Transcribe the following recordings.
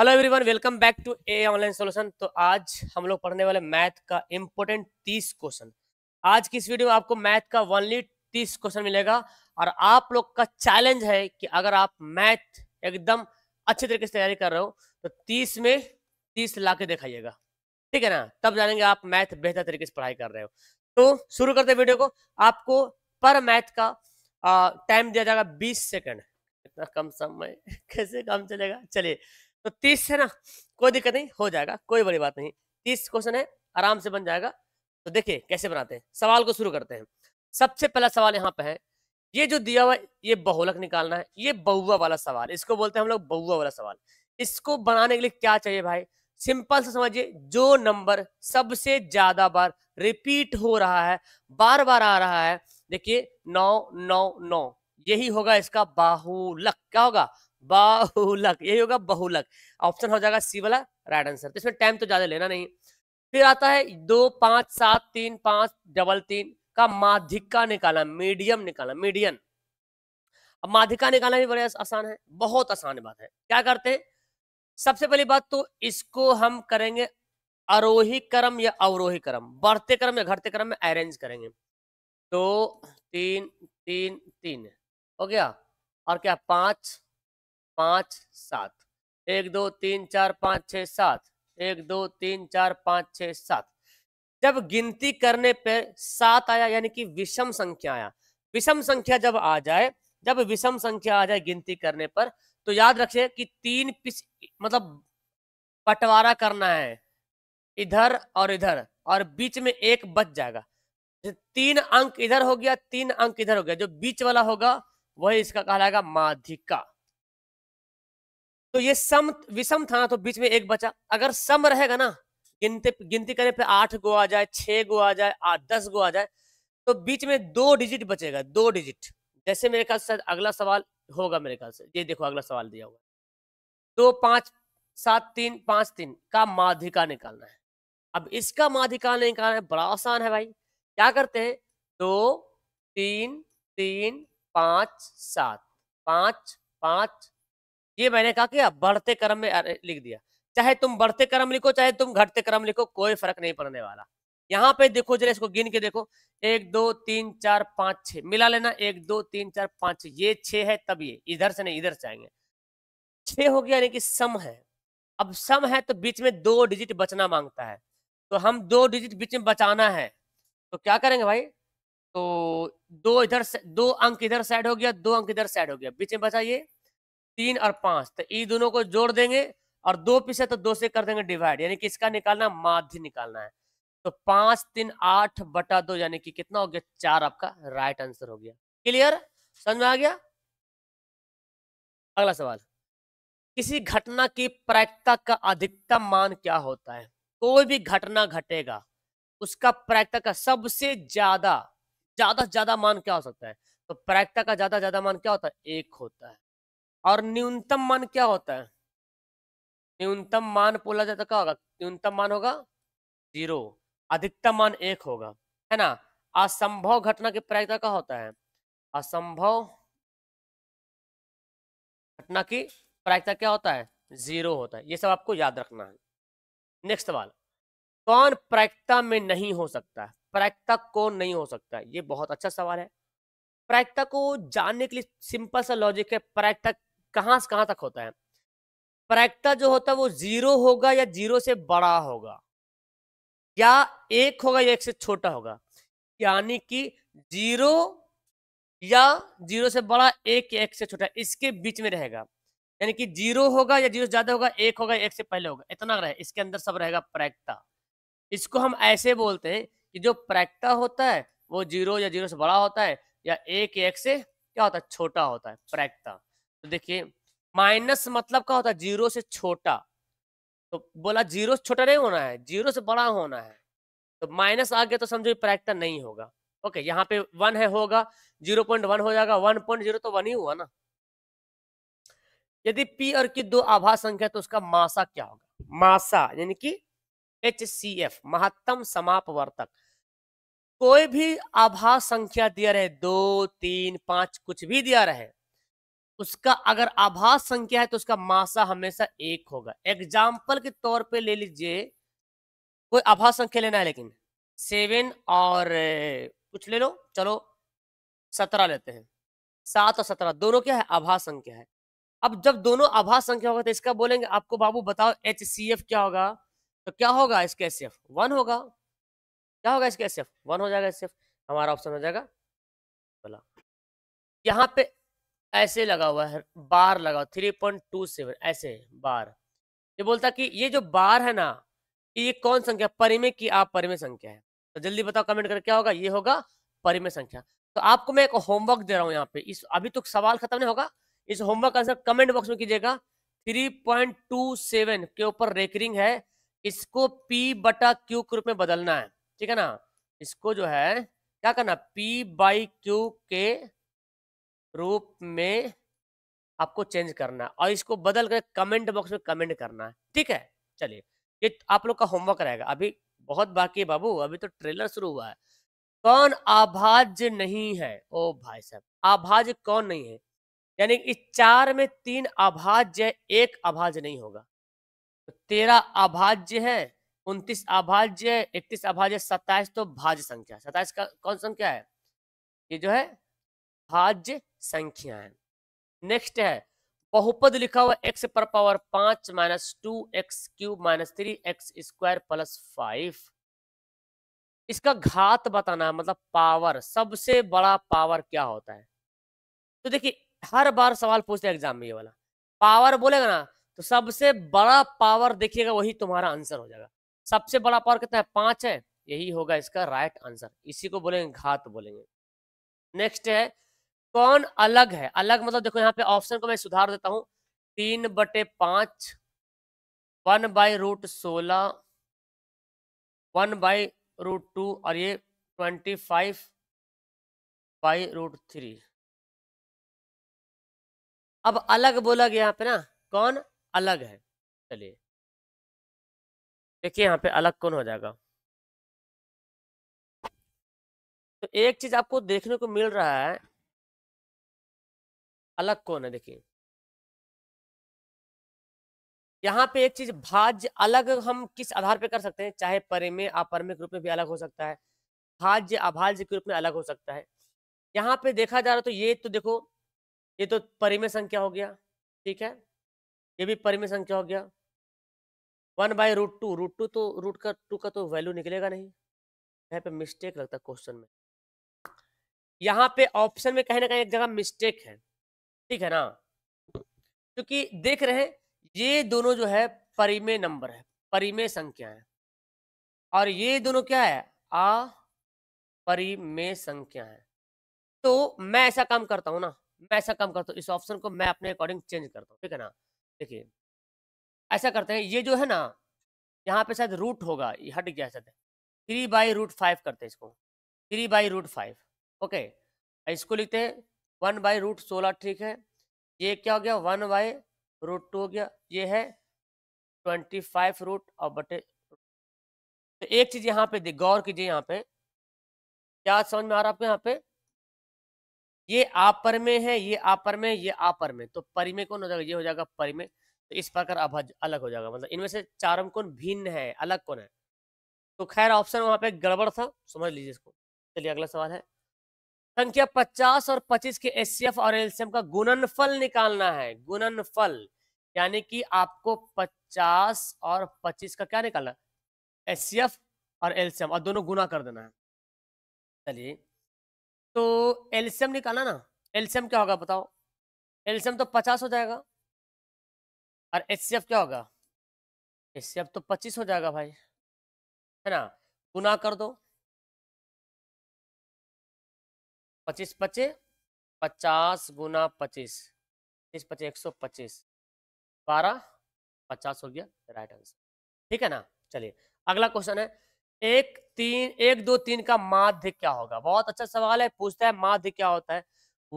hello everyone welcome back to a online solution तो आज हम लोग पढ़ने वाले मैथ का इम्पोर्टेंट तीस क्वेश्चन आज की इस वीडियो में आपको मैथ का वनली तीस क्वेश्चन मिलेगा और आप लोग का चैलेंज है कि अगर आप मैथ एकदम अच्छे तरीके से तैयारी कर रहे हो तो तीस में तीस ला के दिखाइएगा ठीक है ना तब जानेंगे आप मैथ बेहतर तरीके से पढ़ाई कर रहे हो तो शुरू करते वीडियो को आपको पर मैथ का टाइम दिया जाएगा बीस सेकेंड इतना कम समय कैसे काम चलेगा चलिए तो तीस है ना कोई दिक्कत नहीं हो जाएगा कोई बड़ी बात नहीं तीस क्वेश्चन है आराम से बन जाएगा तो देखिए कैसे बनाते हैं सवाल को शुरू करते हैं सबसे पहला सवाल यहाँ पे है ये जो दिया हुआ ये बहुलक निकालना है ये बउआ वाला सवाल इसको बोलते हैं हम लोग बउआ वाला सवाल इसको बनाने के लिए क्या चाहिए भाई सिंपल से समझिए जो नंबर सबसे ज्यादा बार रिपीट हो रहा है बार बार आ रहा है देखिए नौ नौ नौ यही होगा इसका बाहुलक क्या होगा बहुलक यही होगा बहुलक ऑप्शन हो जाएगा सी वाला राइट आंसर तो इसमें टाइम तो ज्यादा लेना नहीं फिर आता है दो पांच सात तीन पांच डबल तीन का माध्यिका निकाला मीडियम निकाला मीडियम अब माध्यिका निकालना भी बड़े आसान है बहुत आसान बात है क्या करते हैं सबसे पहली बात तो इसको हम करेंगे अरोही क्रम या अवरोही क्रम बढ़ते क्रम या घटते क्रम में अरेंज करेंगे दो तीन तीन तीन हो गया और क्या पांच पाँच सात एक दो तीन चार पाँच छः सात एक दो तीन चार पाँच छः सात जब गिनती करने पे सात आया यानी कि विषम संख्या आया विषम संख्या जब आ जाए जब विषम संख्या आ जाए गिनती करने पर तो याद रखिए कि तीन पिस मतलब बंटवारा करना है इधर और इधर और बीच में एक बच जाएगा तीन अंक इधर हो गया तीन अंक इधर हो गया जो बीच वाला होगा वही इसका कहलाएगा माध्यिका तो ये सम विषम था तो बीच में एक बचा अगर सम रहेगा ना गिनती गिनती करने पे आठ गो आ जाए छह गो आ जाए आठ दस गो आ जाए तो बीच में दो डिजिट बचेगा दो डिजिट जैसे मेरे ख्याल से अगला सवाल होगा मेरे ख्याल से ये देखो अगला सवाल दिया हुआ दो पांच सात तीन पांच तीन का माधिका निकालना है अब इसका माधिका निकालना बड़ा आसान है भाई क्या करते हैं दो तीन तीन पाँच सात पाँच पांच ये मैंने कहा कि अब बढ़ते क्रम में लिख दिया चाहे तुम बढ़ते क्रम लिखो चाहे तुम घटते क्रम लिखो कोई फर्क नहीं पड़ने वाला यहाँ पे देखो जरा इसको गिन के देखो एक दो तीन चार पाँच छः मिला लेना एक दो तीन चार पाँच छः ये छः है तब ये इधर से नहीं इधर से आएंगे छः हो गया यानी कि सम है अब सम है तो बीच में दो डिजिट बचना मांगता है तो हम दो डिजिट बीच में बचाना है तो क्या करेंगे भाई तो दो इधर से दो अंक इधर साइड हो गया दो अंक इधर साइड हो गया बीच में बचाइए तीन और पांच तो ई दोनों को जोड़ देंगे और दो पीछे तो दो से कर देंगे डिवाइड यानी कि इसका निकालना माध्य निकालना है तो पांच तीन आठ बटा दो यानी कि कितना हो गया चार आपका राइट आंसर हो गया क्लियर समझ में आ गया अगला सवाल किसी घटना की प्रायिकता का अधिकतम मान क्या होता है कोई भी घटना घटेगा उसका प्रायिकता का सबसे ज्यादा ज्यादा ज्यादा मान क्या हो सकता है तो प्रायिकता का ज्यादा ज्यादा मान क्या होता है एक होता है और न्यूनतम मान क्या होता है न्यूनतम मान बोला जाता क्या होगा न्यूनतम मान होगा जीरो अधिकतम मान एक होगा है ना असंभव घटना की प्रायिकता क्या होता है असंभव घटना की प्रायिकता क्या होता है जीरो होता है ये सब आपको याद रखना है नेक्स्ट सवाल कौन प्रायिकता में नहीं हो सकता है प्रायिकता कौन नहीं हो सकता है ये बहुत अच्छा सवाल है प्रायिकता को जानने के लिए सिंपल सा लॉजिक है प्रायिकता कहां से कहां तक होता है प्रायिकता जो होता है वो जीरो होगा या जीरो से बड़ा होगा या एक होगा या एक से छोटा होगा यानी कि जीरो या जीरो से बड़ा एक या एक से छोटा इसके बीच में रहेगा यानी कि जीरो होगा या जीरो से ज्यादा होगा एक होगा एक से पहले होगा इतना रहे इसके अंदर सब रहेगा प्रायिकता इसको हम ऐसे बोलते हैं कि जो प्रायिकता होता है वो जीरो या जीरो से बड़ा होता है या एक या एक से क्या होता है छोटा होता है प्रायिकता तो देखिए माइनस मतलब क्या होता है जीरो से छोटा तो बोला जीरो से छोटा नहीं होना है जीरो से बड़ा होना है तो माइनस आ गया तो समझो प्रैक्टर नहीं होगा ओके यहाँ पे वन है होगा जीरो पॉइंट वन हो जाएगा वन पॉइंट जीरो तो वन ही हुआ ना यदि पी और की दो आभा संख्या तो उसका मासा क्या होगा मासा यानी कि एच सी एफ महत्तम समापवर्तक कोई भी आभा संख्या दिया रहे दो तीन पांच कुछ भी दिया रहे उसका अगर आभास संख्या है तो उसका मासा हमेशा एक होगा एग्जाम्पल के तौर पे ले लीजिए कोई आभास संख्या लेना है लेकिन सेवन और कुछ ले लो चलो सत्रह लेते हैं सात और सत्रह दोनों क्या है आभास संख्या है अब जब दोनों आभास संख्या होगा तो इसका बोलेंगे आपको बाबू बताओ एच सी एफ क्या होगा तो क्या होगा इसके एस एफ वन होगा क्या होगा इसके एस एफ वन हो जाएगा एस एफ हमारा ऑप्शन हो जाएगा बोला यहाँ पे ऐसे लगा हुआ है बार लगा थ्री पॉइंट टू सेवन ऐसे बार ये बोलता कि ये जो बार है ना ये कौन संख्या परिमेय की आप परिमेय संख्या है तो जल्दी बताओ कमेंट करके क्या होगा ये होगा परिमेय संख्या तो आपको मैं एक होमवर्क दे रहा हूँ यहाँ पे इस अभी तो सवाल खत्म नहीं होगा इस होमवर्क आंसर कमेंट बॉक्स में कीजिएगा सेवन के ऊपर रेकरिंग है इसको पी बटा क्यू के रूप में बदलना है ठीक है ना इसको जो है क्या करना पी बाई क्यू के रूप में आपको चेंज करना है और इसको बदल कर कमेंट बॉक्स में कमेंट करना है ठीक है चलिए ये आप लोग का होमवर्क रहेगा अभी बहुत बाकी है बाबू अभी तो ट्रेलर शुरू हुआ है कौन आभाज्य नहीं है ओ भाई साहब आभाज्य कौन नहीं है यानी इस चार में तीन अभाज्य एक अभाज्य नहीं होगा तो तेरह अभाज्य है उनतीस अभाज्य इकतीस अभाज्य सत्ताईस तो भाज्य संख्या सत्ताईस का कौन संख्या है ये जो है भाज्य संख्या है नेक्स्ट है बहुपद लिखा हुआ एक्स पर पावर पांच minus two x cube minus three x square plus five इसका घात बताना है मतलब पावर सबसे बड़ा पावर क्या होता है तो देखिए हर बार सवाल पूछते हैं एग्जाम में ये वाला पावर बोलेगा ना तो सबसे बड़ा पावर देखिएगा वही तुम्हारा आंसर हो जाएगा सबसे बड़ा पावर कितना है पांच है यही होगा इसका राइट आंसर इसी को बोलेंगे घात बोलेंगे नेक्स्ट है कौन अलग है अलग मतलब देखो यहाँ पे ऑप्शन को मैं सुधार देता हूँ तीन बटे पांच वन बाई रूट सोलह वन बाई रूट टू और ये twenty five by root three अब अलग बोला गया यहाँ पे ना कौन अलग है चलिए देखिए यहाँ पे अलग कौन हो जाएगा तो एक चीज आपको देखने को मिल रहा है अलग कौन है देखिए यहाँ पे एक चीज भाज्य अलग हम किस आधार पे कर सकते हैं चाहे परे में अपरमे के रूप में भी अलग हो सकता है भाज्य अभाज्य के रूप में अलग हो सकता है यहाँ पे देखा जा रहा तो ये तो देखो ये तो परिमेय संख्या हो गया ठीक है ये भी परिमेय संख्या हो गया one by root two root two तो रूट का टू का तो वैल्यू निकलेगा नहीं यहाँ पे मिस्टेक लगता है क्वेश्चन में यहाँ पे ऑप्शन में कहीं ना कहीं एक जगह मिस्टेक है ठीक है ना क्योंकि देख रहे हैं ये दोनों जो है परिमेय नंबर है परिमेय संख्या है और ये दोनों क्या है आ परिमेय संख्या है तो मैं ऐसा काम करता हूँ ना मैं ऐसा काम करता हूँ इस ऑप्शन को मैं अपने अकॉर्डिंग चेंज करता हूँ ठीक है ना देखिए ऐसा करते हैं ये जो है ना यहाँ पे शायद रूट होगा ये हट गया शायद थ्री बाई रूट फाइव करते हैं इसको three by root five okay इसको लिखते हैं वन बाई रूट सोलह ठीक है ये क्या हो गया वन बाई रूट टू हो गया ये है ट्वेंटी फाइव रूट और बटे तो एक चीज यहाँ पे गौर कीजिए यहाँ पे क्या समझ में आ रहा है आपको यहाँ पे ये आपर में है ये आपर में ये आपर में तो परिमेय कौन हो जाएगा ये हो जाएगा परिमेय तो इस प्रकार अभज अलग हो जाएगा मतलब इनमें से चारम कौन भिन्न है अलग कौन है तो खैर ऑप्शन वहां पे गड़बड़ था समझ लीजिए इसको चलिए अगला सवाल है संख्या 50 और 25 के एस और एलसीएम का गुणनफल निकालना है गुणनफल यानी कि आपको 50 और 25 का क्या निकालना एस और एलसीएम और दोनों गुना कर देना है चलिए तो एलसीएम निकाला ना एलसीएम क्या होगा बताओ एलसीएम तो 50 हो जाएगा और एस क्या होगा एस तो 25 हो जाएगा भाई है ना गुना कर दो पच्चीस पच्चे पचास गुना पच्चीस पच्चीस पच्चीस एक सौ पच्चीस बारह पचास हो गया राइट आंसर ठीक है ना चलिए अगला क्वेश्चन है एक तीन एक दो तीन का माध्य क्या होगा बहुत अच्छा सवाल है पूछता है माध्य क्या होता है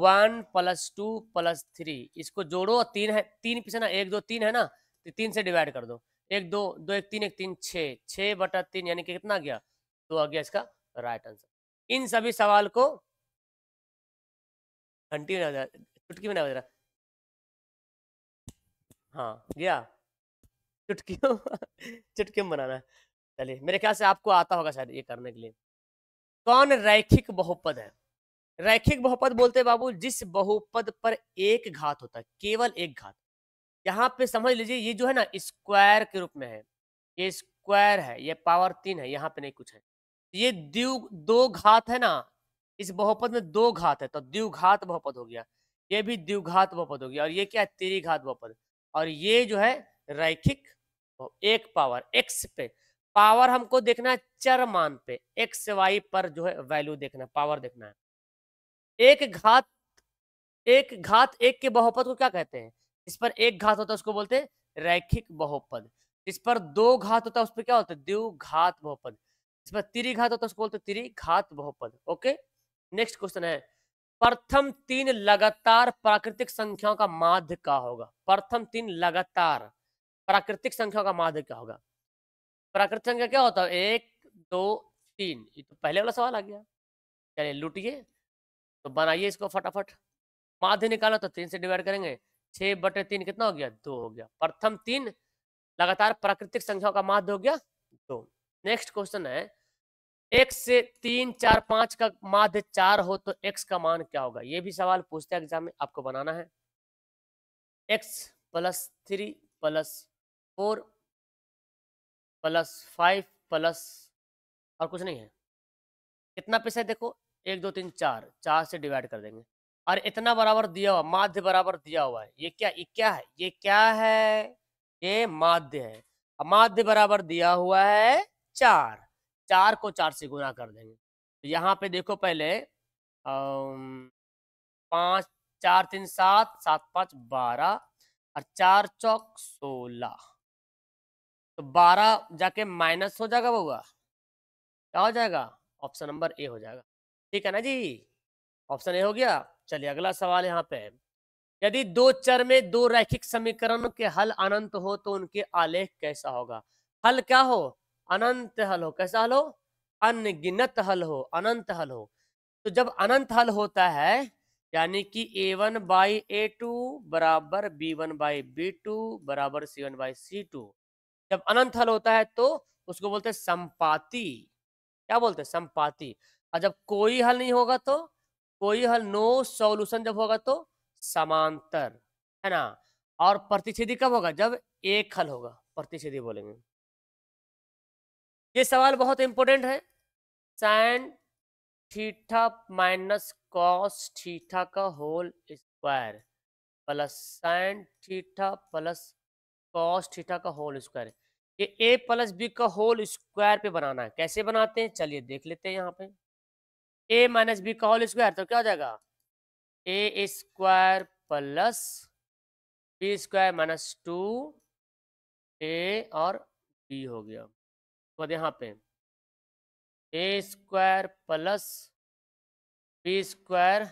one plus two plus three इसको जोड़ो तीन है तीन पीछे ना एक दो तीन है ना तो तीन से डिवाइड कर दो एक दो दो एक तीन एक तीन छः छः बटा तीन यानी कि कितना गया तो आ गया इसका राइट आंसर इन सभी सवाल को घंटी बना चुटकी बना ना हाँ गया चुटकियों चुटकियों बनाना चलिए मेरे ख्याल से आपको आता होगा शायद ये करने के लिए कौन रैखिक बहुपद है रैखिक बहुपद बोलते हैं बाबू जिस बहुपद पर एक घात होता है केवल एक घात यहाँ पे समझ लीजिए ये जो है ना स्क्वायर के रूप में है ये स्क्वायर है ये पावर तीन है यहाँ पे नहीं कुछ है ये दो घात है ना इस बहुपद में दो घात है तो द्विघात बहुपद हो गया ये भी द्विघात बहुपद हो गया और ये क्या है त्रिघात बहुपद और ये जो है रैखिक तो एक पावर एक्स पे पावर हमको देखना है चर मान पे एक्स वाई पर जो है वैल्यू देखना है पावर देखना है एक घात एक घात एक के बहुपद को क्या कहते हैं इस पर एक घात होता है उसको बोलते हैं रैखिक बहुपद इस पर दो घात होता है उस पर क्या होता है द्विघात बहुपद इस पर तिरी घात होता है उसको बोलते हैं तिरी घात बहुपद ओके नेक्स्ट क्वेश्चन है प्रथम तीन लगातार प्राकृतिक संख्याओं का माध्य क्या होगा प्रथम तीन लगातार प्राकृतिक संख्याओं का माध्य क्या होगा प्राकृतिक संख्या क्या होता है एक दो तीन ये तो पहले वाला सवाल आ गया चलिए लुटिए तो बनाइए इसको फटाफट माध्य निकालो तो तीन से डिवाइड करेंगे छह बटे तीन कितना हो गया दो हो गया प्रथम तीन लगातार प्राकृतिक संख्याओं का माध्य हो गया दो नेक्स्ट क्वेश्चन है एक्स से तीन चार पांच का माध्य चार हो तो एक्स का मान क्या होगा ये भी सवाल पूछते हैं एग्जाम में आपको बनाना है x plus three plus four plus five plus और कुछ नहीं है कितना पैसा देखो एक दो तीन चार चार से डिवाइड कर देंगे और इतना बराबर दिया हुआ माध्य बराबर दिया हुआ है ये क्या ये क्या है ये क्या है ये माध्य है माध्य बराबर दिया हुआ है चार चार को चार से गुना कर देंगे तो यहाँ पे देखो पहले पाँच चार तीन सात सात पाँच बारह और चार चौक सोलह तो बारह जाके माइनस हो जाएगा बउआ क्या हो जाएगा ऑप्शन नंबर ए हो जाएगा ठीक है ना जी ऑप्शन ए हो गया चलिए अगला सवाल यहाँ पे यदि दो चर में दो रैखिक समीकरणों के हल अनंत हो तो उनके आलेख कैसा होगा हल क्या हो अनंत हल हो कैसा हल हो अनगिनत हल हो अनंत हल हो तो जब अनंत हल होता है यानी कि a one by a two बराबर b one by b two बराबर c one by c two जब अनंत हल होता है तो उसको बोलते हैं संपाति क्या बोलते हैं संपाति और जब कोई हल नहीं होगा तो कोई हल नो सॉल्यूशन जब होगा तो समांतर है ना और प्रतिच्छेदी कब होगा जब एक हल होगा प्रतिच्छेदी बोलेंगे ये सवाल बहुत इंपॉर्टेंट है sine theta minus cos theta का whole square plus sine theta plus cos theta का होल स्क्वायर ये ए प्लस बी का होल स्क्वायर पे बनाना है कैसे बनाते हैं चलिए देख लेते हैं यहाँ पे ए माइनस बी का होल स्क्वायर तो क्या हो जाएगा a square plus b square minus two a और बी हो गया बाद मतलब यहाँ पे a square plus b square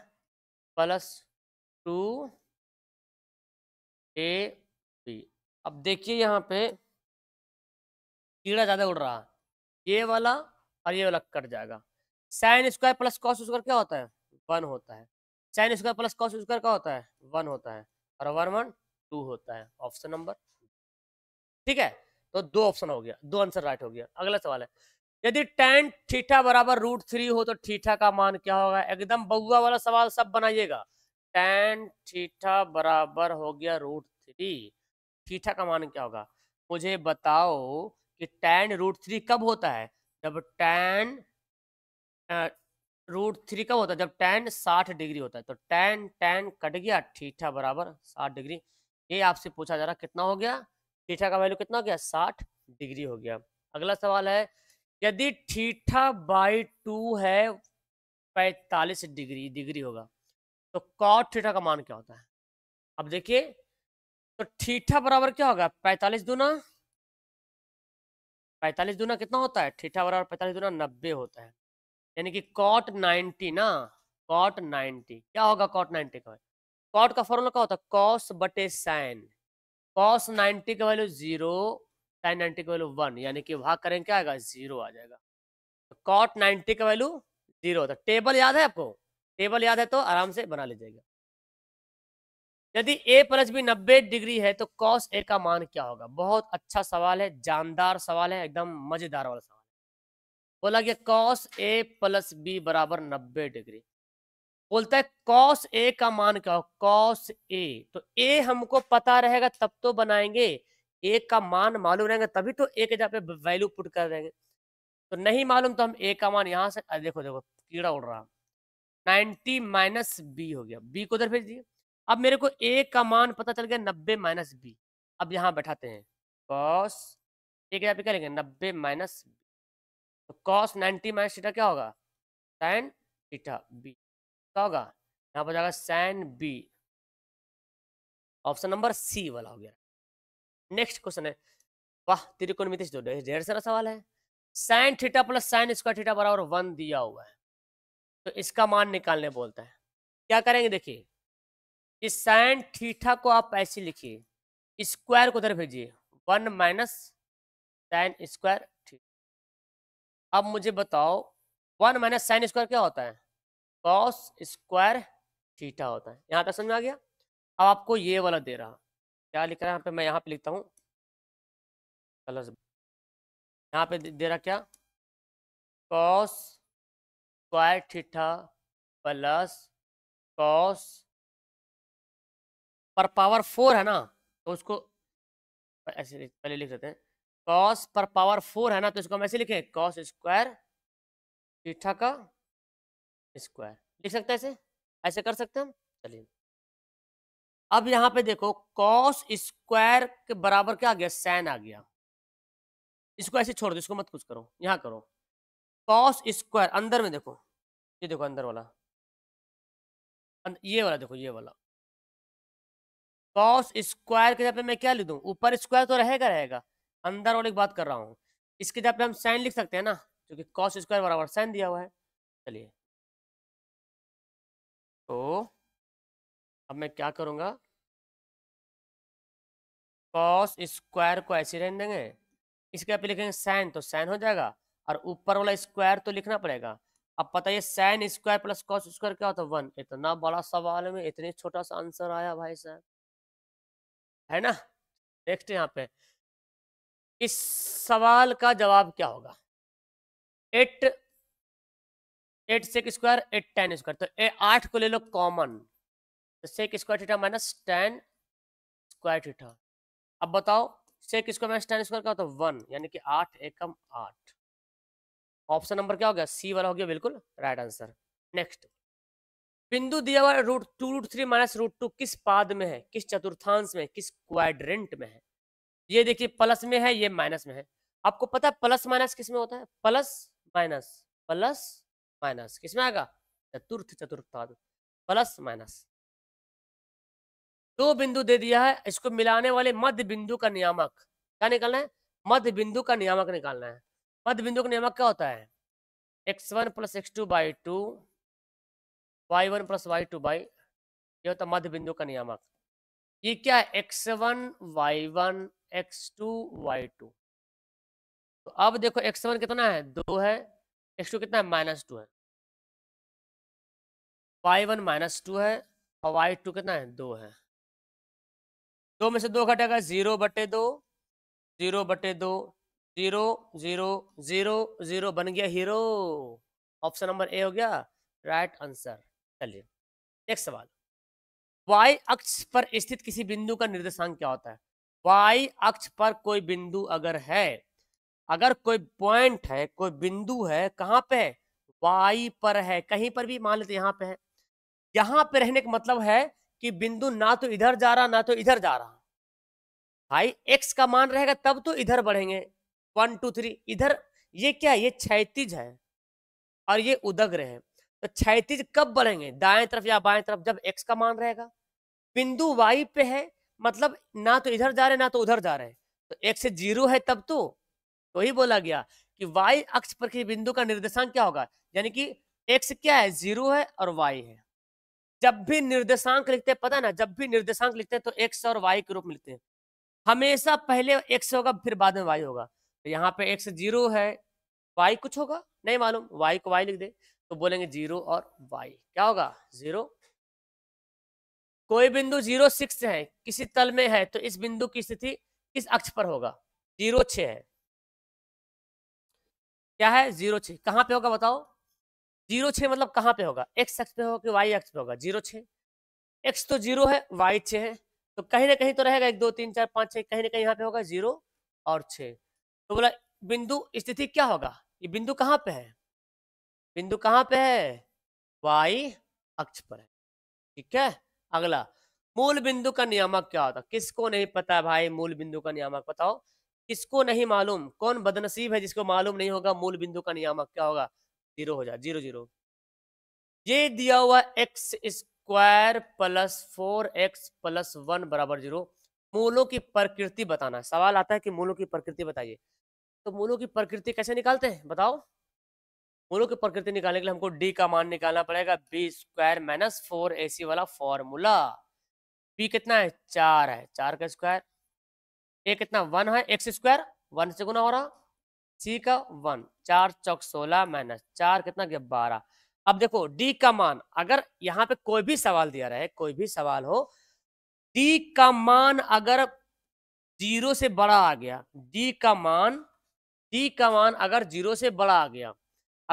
plus two a b अब देखिए यहाँ पे कीड़ा ज़्यादा उड़ रहा ये वाला और ये वाला कट जाएगा sine square plus cos square क्या होता है वन होता है sine square plus cos square क्या होता है वन होता है और वन वन टू होता है ऑप्शन नंबर ठीक है तो दो ऑप्शन हो गया दो आंसर राइट हो गया अगला सवाल है यदि टेन थीठा बराबर रूट थ्री हो तो थीठा का मान क्या होगा एकदम बउआ वाला सवाल सब बनाइएगा टेन थीठा बराबर हो गया रूट थ्री थीठा का मान क्या होगा मुझे बताओ कि टेन रूट थ्री कब होता है जब टेन रूट थ्री कब होता है जब टेन साठ डिग्री होता है तो टेन टेन कट गया थीठा बराबर साठ डिग्री ये आपसे पूछा जा रहा कितना हो गया थीठा का वैल्यू कितना हो गया साठ डिग्री हो गया अगला सवाल है यदि थीठा बाई टू है पैतालीस डिग्री डिग्री होगा तो कॉट थीठा का मान क्या होता है अब देखिए तो थीठा बराबर क्या होगा पैतालीस दूना पैतालीस दूना कितना होता है थीठा बराबर पैतालीस दूना नब्बे होता है यानी कि कॉट नाइन्टी ना कॉट नाइन्टी क्या होगा कॉट नाइन्टी का कॉट का फॉर्मूला क्या होता है कॉस बटे साइन कॉस नाइन्टी का वैल्यू जीरो साइन नाइन्टी का वैल्यू वन यानी कि भाग करेंगे क्या आएगा जीरो आ जाएगा कॉट तो नाइन्टी का वैल्यू जीरो होता टेबल याद है आपको टेबल याद है तो आराम से बना लीजिएगा यदि ए प्लस बी नब्बे डिग्री है तो कॉस ए का मान क्या होगा बहुत अच्छा सवाल है जानदार सवाल है एकदम मजेदार वाला सवाल बोला गया कॉस ए प्लस बी बराबर नब्बे डिग्री बोलता है कॉस ए का मान क्या हो कॉस ए तो ए हमको पता रहेगा तब तो बनाएंगे ए का मान मालूम रहेगा तभी तो ए के जहाँ पे वैल्यू पुट कर देंगे तो नहीं मालूम तो हम ए का मान यहाँ से देखो देखो कीड़ा उड़ रहा नाइन्टी माइनस बी हो गया बी को उधर भेज दिए अब मेरे को ए का मान पता चल गया नब्बे माइनस बी अब यहाँ बैठाते हैं कॉस ए के यहाँ पे क्या लेंगे नब्बे माइनस तो कॉस नाइन्टी माइनस थीटा क्या होगा साइन थीटा बी क्या होगा यहाँ पर जाएगा sine b option number c वाला हो गया नेक्स्ट क्वेश्चन है वाह त्रिकोण से ढेर सारा सवाल है sine theta plus sine square theta बराबर वन दिया हुआ है तो इसका मान निकालने बोलता है क्या करेंगे देखिए इस साइन थीटा को आप ऐसे लिखिए स्क्वायर को उधर भेजिए one minus sine square theta अब मुझे बताओ वन माइनस साइन स्क्वायर क्या होता है कॉस स्क्वायर थीटा होता है यहाँ तक समझ में आ गया अब आपको ये वाला दे रहा क्या लिख रहा है यहाँ पे मैं यहाँ पे लिखता हूँ प्लस यहाँ पे दे रहा क्या cos square theta plus cos पर पावर फोर है ना तो उसको ऐसे पहले लिख देते हैं कॉस पर पावर फोर है ना तो इसको हम ऐसे लिखें कॉस स्क्वायर थीटा का स्क्वायर लिख सकते हैं ऐसे ऐसे कर सकते हैं हम चलिए अब यहाँ पे देखो कॉस स्क्वायर के बराबर क्या आ गया सैन आ गया इसको ऐसे छोड़ दो इसको मत कुछ करो यहाँ करो कॉस स्क्वायर अंदर में देखो ये देखो अंदर वाला अं, ये वाला देखो ये वाला कॉस स्क्वायर के जगह पे मैं क्या लिख दूँ ऊपर स्क्वायर तो रहेगा रहेगा अंदर वाले की बात कर रहा हूँ इसके जगह पे हम साइन लिख सकते हैं ना क्योंकि कॉस स्क्वायर बराबर साइन दिया हुआ है चलिए तो अब मैं क्या करूँगा कॉस स्क्वायर को ऐसे रहने देंगे इसके आप लिखेंगे साइन तो साइन हो जाएगा और ऊपर वाला स्क्वायर तो लिखना पड़ेगा अब पता है sine square plus cos square क्या होता है वन इतना बड़ा सवाल में इतने छोटा सा आंसर आया भाई साहब है ना नेक्स्ट यहाँ पे इस सवाल का जवाब क्या होगा eight eight sec square eight tan square तो ए आठ को ले लो कॉमन तो sec square theta minus tan square theta अब बताओ sec square minus tan square का तो वन यानी कि आठ एकम आठ ऑप्शन नंबर क्या हो गया सी वाला हो गया बिल्कुल राइट आंसर नेक्स्ट बिंदु दिया हुआ root two root three minus root two किस पाद में है किस चतुर्थांश में किस क्वाड्रेंट में है ये देखिए प्लस में है ये माइनस में है आपको पता है प्लस माइनस किस में होता है प्लस माइनस प्लस माइनस किसमें आएगा चतुर्थ चतुर्थाद प्लस माइनस दो बिंदु दे दिया है इसको मिलाने वाले मध्य बिंदु का नियामक क्या निकालना है मध्य बिंदु का नियामक निकालना है मध्य बिंदु का नियामक क्या होता है x one plus x two by two y one plus y two by ये होता है मध्य बिंदु का नियामक ये क्या है x one y one x two y two तो अब देखो एक्स वन कितना है दो है एक्स टू कितना है माइनस टू है वाई वन माइनस टू है और वाई टू कितना है दो है दो में से दो घटेगा जीरो बटे दो जीरो बटे दो जीरो जीरो जीरो जीरो बन गया हीरो ऑप्शन नंबर ए हो गया राइट आंसर चलिए नेक्स्ट सवाल वाई अक्ष पर स्थित किसी बिंदु का निर्देशांक क्या होता है वाई अक्ष पर कोई बिंदु अगर है अगर कोई पॉइंट है कोई बिंदु है कहाँ पे है वाई पर है कहीं पर भी मान लेते यहाँ पे है यहाँ पे रहने का मतलब है कि बिंदु ना तो इधर जा रहा ना तो इधर जा रहा भाई एक्स का मान रहेगा तब तो इधर बढ़ेंगे वन टू थ्री इधर ये क्या है ये क्षैतिज है और ये उदग्र है तो क्षैतिज कब बढ़ेंगे दाएं तरफ या बाएं तरफ जब एक्स का मान रहेगा बिंदु वाई पे है मतलब ना तो इधर जा रहे ना तो उधर जा रहे तो एक्स जीरो है तब तो तो ही बोला गया कि वाई अक्ष पर किसी बिंदु का निर्देशांक क्या होगा यानी कि एक्स क्या है जीरो है और वाई है जब भी निर्देशांक लिखते हैं पता ना जब भी निर्देशांक लिखते हैं तो एक्स और वाई के रूप में लिखते हैं हमेशा पहले एक्स होगा फिर बाद में वाई होगा तो यहाँ पे एक्स जीरो है वाई कुछ होगा नहीं मालूम वाई को वाई लिख दे तो बोलेंगे जीरो और वाई क्या होगा जीरो कोई बिंदु जीरो सिक्स है किसी तल में है तो इस बिंदु की स्थिति किस अक्ष पर होगा जीरो छ है क्या है जीरो छ कहाँ पे होगा बताओ जीरो छ मतलब कहाँ पे होगा एक्स एक्स पे होगा कि वाई एक्स पे होगा जीरो छ एक्स तो जीरो है वाई छ है तो कहीं ना कहीं तो रहेगा एक दो तीन चार पाँच छह कहीं ना कहीं यहाँ पे होगा जीरो और छ तो बोला बिंदु स्थिति क्या होगा ये बिंदु कहाँ पे है बिंदु कहाँ पे है वाई अक्ष पर है ठीक है अगला मूल बिंदु का नियामक क्या होता किसको नहीं पता भाई मूल बिंदु का नियामक बताओ किसको नहीं मालूम कौन बदनसीब है जिसको मालूम नहीं होगा मूल बिंदु का नियामक क्या होगा जीरो हो जाए जीरो जीरो ये दिया हुआ x square plus four x plus one बराबर जीरो मूलों की प्रकृति बताना सवाल आता है कि मूलों की प्रकृति बताइए तो मूलों की प्रकृति कैसे निकालते हैं बताओ मूलों की प्रकृति निकालने के लिए हमको डी का मान निकालना पड़ेगा b square minus four a c वाला फॉर्मूला बी कितना है चार है चार का स्क्वायर ए कितना वन है एक्स स्क्वायर वन से गुना हो रहा सी का वन चार चौक सोलह माइनस चार कितना गया बारह अब देखो डी का मान अगर यहाँ पे कोई भी सवाल दिया रहे कोई भी सवाल हो डी का मान अगर जीरो से बड़ा आ गया डी का मान डी का मान अगर जीरो से बड़ा आ गया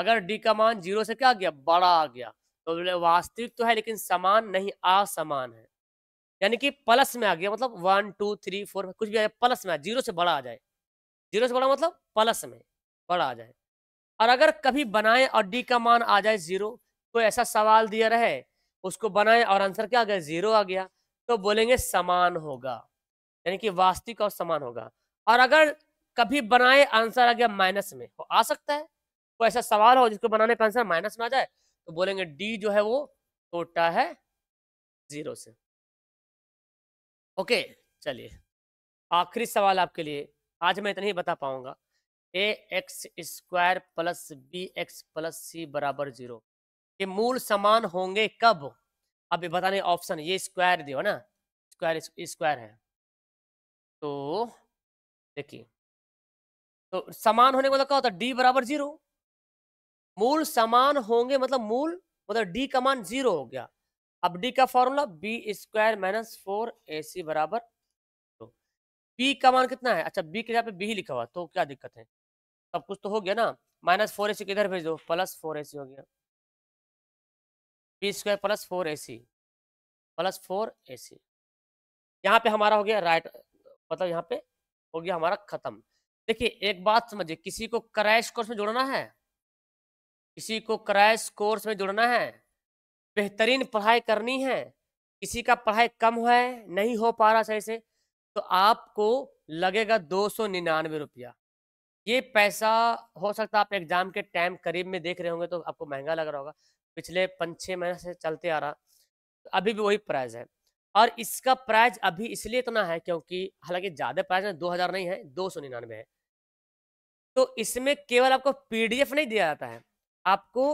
अगर डी का मान जीरो से क्या आ गया बड़ा आ गया तो वास्तविक तो है लेकिन समान नहीं असमान है यानी कि प्लस में आ गया मतलब वन टू थ्री फोर कुछ भी आ जाए प्लस में जीरो से बड़ा आ जाए जीरो से बड़ा मतलब प्लस में बड़ा आ जाए और अगर कभी बनाए और डी का मान आ जाए जीरो कोई ऐसा सवाल दिया रहे उसको बनाए और आंसर क्या आ गया जीरो आ गया तो बोलेंगे समान होगा यानी कि वास्तविक और समान होगा और अगर कभी बनाए आंसर आ गया माइनस में तो आ सकता है कोई ऐसा सवाल हो जिसको बनाने का आंसर माइनस में आ जाए तो बोलेंगे डी जो है वो छोटा है जीरो से ओके चलिए आखिरी सवाल आपके लिए आज मैं इतना ही बता पाऊंगा a x square plus b x plus c बराबर जीरो के मूल समान होंगे कब अब बताने ऑप्शन ये स्क्वायर दियो ना स्क्वायर स्क्वायर है तो देखिए तो समान होने का मतलब क्या होता है डी बराबर जीरो मूल समान होंगे मतलब मूल मतलब डी का मान जीरो हो गया अब डी का formula b square minus four a c बराबर तो बी का मान कितना है अच्छा बी के यहाँ पे बी ही लिखा हुआ तो क्या दिक्कत है सब कुछ तो हो गया ना माइनस फोर ए सी किधर भेज दो प्लस फोर ए सी हो गया b square plus four a c plus four a c यहाँ पे हमारा हो गया राइट मतलब यहाँ पे हो गया हमारा खत्म देखिए एक बात समझिए किसी को क्रैश कोर्स में जुड़ना है किसी को क्रैश कोर्स में जुड़ना है बेहतरीन पढ़ाई करनी है किसी का पढ़ाई कम है नहीं हो पा रहा सही से तो आपको लगेगा दो सौ निन्यानवे रुपया ये पैसा हो सकता है आप एग्जाम के टाइम करीब में देख रहे होंगे तो आपको महंगा लग रहा होगा पिछले पाँच छः महीने से चलते आ रहा तो अभी भी वही प्राइस है और इसका प्राइस अभी इसलिए इतना है क्योंकि हालांकि ज़्यादा प्राइस है दो हज़ार नहीं है दो सौ निन्यानवे है तो इसमें केवल आपको पीडीएफ नहीं दिया जाता है आपको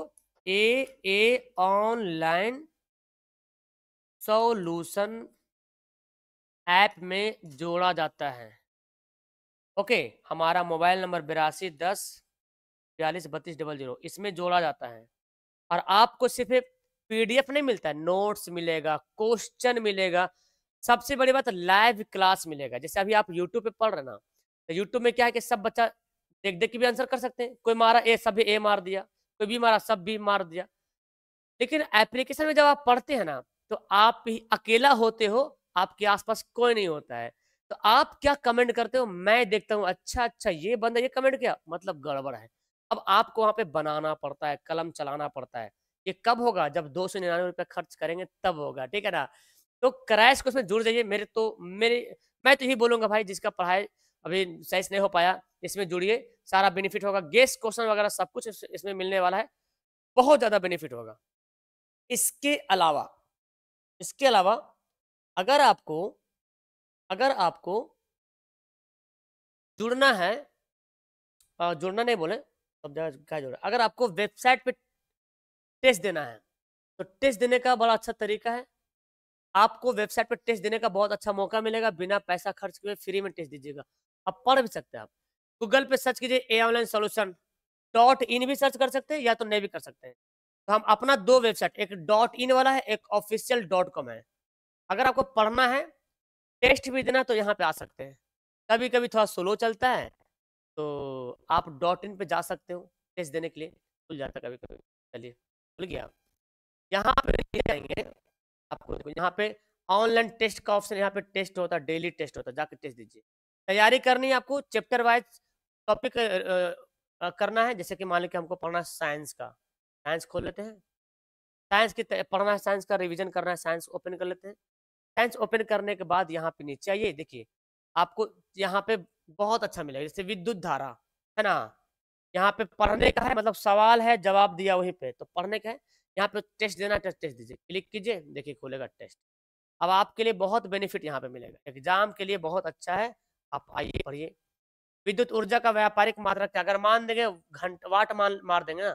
A A online solution app में जोड़ा जाता है ओके हमारा मोबाइल नंबर बिरासी दस बयालीस बत्तीस डबल जीरो इसमें जोड़ा जाता है और आपको सिर्फ पीडीएफ नहीं मिलता है नोट्स मिलेगा क्वेश्चन मिलेगा सबसे बड़ी बात लाइव क्लास मिलेगा जैसे अभी आप यूट्यूब पे पढ़ रहे ना तो यूट्यूब में क्या है कि सब बच्चा देख देख के भी आंसर कर सकते हैं कोई मारा ए सभी ए मार दिया कोई भी मारा सब भी मार दिया लेकिन एप्लीकेशन में जब आप पढ़ते हैं ना तो आप ही अकेला होते हो आपके आसपास कोई नहीं होता है तो आप क्या कमेंट करते हो मैं देखता हूँ अच्छा अच्छा ये बंदा ये कमेंट किया मतलब गड़बड़ है अब आपको वहाँ पे बनाना पड़ता है कलम चलाना पड़ता है ये कब होगा जब दो सौ निन्यानवे रुपये खर्च करेंगे तब होगा ठीक है ना तो क्रैश को उसमें जुड़ जाइए मेरे तो मेरे मैं तो यही बोलूंगा भाई जिसका पढ़ाई अभी साइज नहीं हो पाया इसमें जुड़िए सारा बेनिफिट होगा गेस्ट क्वेश्चन वगैरह सब कुछ इसमें मिलने वाला है बहुत ज़्यादा बेनिफिट होगा इसके अलावा इसके अलावा अगर आपको अगर आपको जुड़ना है जुड़ना नहीं बोले अब क्या जुड़ा अगर आपको वेबसाइट पे टेस्ट देना है तो टेस्ट देने का बड़ा अच्छा तरीका है आपको वेबसाइट पर टेस्ट देने का बहुत अच्छा मौका मिलेगा बिना पैसा खर्च किए फ्री में टेस्ट दीजिएगा आप पढ़ भी सकते हैं आप गूगल पे सर्च कीजिए A online solution dot in भी सर्च कर सकते हैं या तो नहीं भी कर सकते हैं तो हम अपना दो वेबसाइट एक डॉट इन वाला है एक ऑफिशियल डॉट कॉम है अगर आपको पढ़ना है टेस्ट भी देना तो यहाँ पे आ सकते हैं कभी कभी थोड़ा स्लो चलता है तो आप डॉट इन पे जा सकते हो टेस्ट देने के लिए खुल जाता कभी कभी चलिए खुल गया यहाँ पे जाएंगे आपको यहाँ पे ऑनलाइन टेस्ट का ऑप्शन यहाँ पे टेस्ट होता है डेली टेस्ट होता है जाके टेस्ट दीजिए तैयारी करनी है आपको चैप्टर वाइज टॉपिक करना है जैसे कि मान लो कि हमको पढ़ना है साइंस का साइंस खोल लेते हैं साइंस की पढ़ना है साइंस का रिवीजन करना है साइंस ओपन कर लेते हैं साइंस ओपन करने के बाद यहाँ पे नीचे आइए देखिए आपको यहाँ पे बहुत अच्छा मिलेगा जैसे विद्युत धारा है ना यहाँ पे पढ़ने का है मतलब सवाल है जवाब दिया वहीं पे तो पढ़ने का है यहाँ पे टेस्ट देना टेस्ट टेस्ट दीजिए क्लिक कीजिए देखिए खोलेगा टेस्ट अब आपके लिए बहुत बेनिफिट यहाँ पे मिलेगा एग्जाम के लिए बहुत अच्छा है आप आइए पढ़िए विद्युत ऊर्जा का व्यापारिक मात्रा क्या अगर मान देंगे घंट वाट मान मार देंगे ना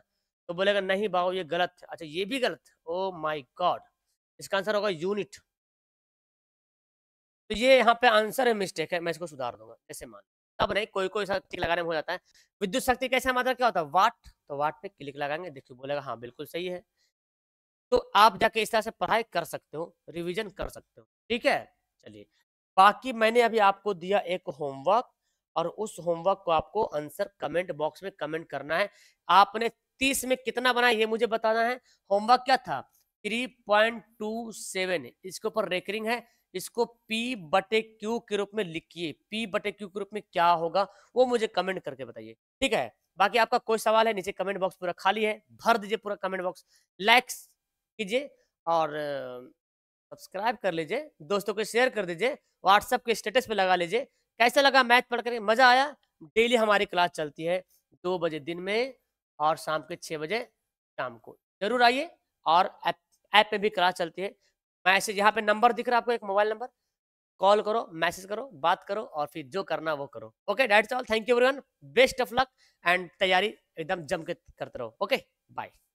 तो बोलेगा नहीं भाव ये गलत है अच्छा ये भी गलत ओ माई गॉड इसका आंसर होगा यूनिट तो ये यहाँ पे आंसर है मिस्टेक है मैं इसको सुधार दूंगा ऐसे मान तब नहीं कोई कोई शक्ति लगाने में हो जाता है विद्युत शक्ति कैसे मात्रा क्या होता है वाट तो वाट पे क्लिक लगाएंगे देखिए बोलेगा हाँ बिल्कुल सही है तो आप जाके इस तरह से पढ़ाई कर सकते हो रिविजन कर सकते हो ठीक है चलिए बाकी मैंने अभी आपको दिया एक होमवर्क और उस होमवर्क को आपको आंसर कमेंट बॉक्स में कमेंट करना है आपने तीस में कितना बना ये मुझे बताना है होमवर्क क्या था थ्री पॉइंट टू सेवन इसके ऊपर रेकरिंग है इसको P बटे Q के रूप में लिखिए P बटे Q के रूप में क्या होगा वो मुझे कमेंट करके बताइए ठीक है बाकी आपका कोई सवाल है नीचे कमेंट बॉक्स पूरा खाली है भर दीजिए पूरा कमेंट बॉक्स लाइक्स कीजिए और सब्सक्राइब कर लीजिए दोस्तों को शेयर कर दीजिए व्हाट्सएप के स्टेटस पे लगा लीजिए कैसा लगा मैथ पढ़ करके मज़ा आया डेली हमारी क्लास चलती है दो बजे दिन में और शाम के छः बजे शाम को जरूर आइए और ऐप पे भी क्लास चलती है मैसेज यहाँ पे नंबर दिख रहा है आपको एक मोबाइल नंबर कॉल करो मैसेज करो बात करो और फिर जो करना वो करो ओके डाइट all thank you one best of luck and तैयारी एकदम जम के करते रहो ओके बाय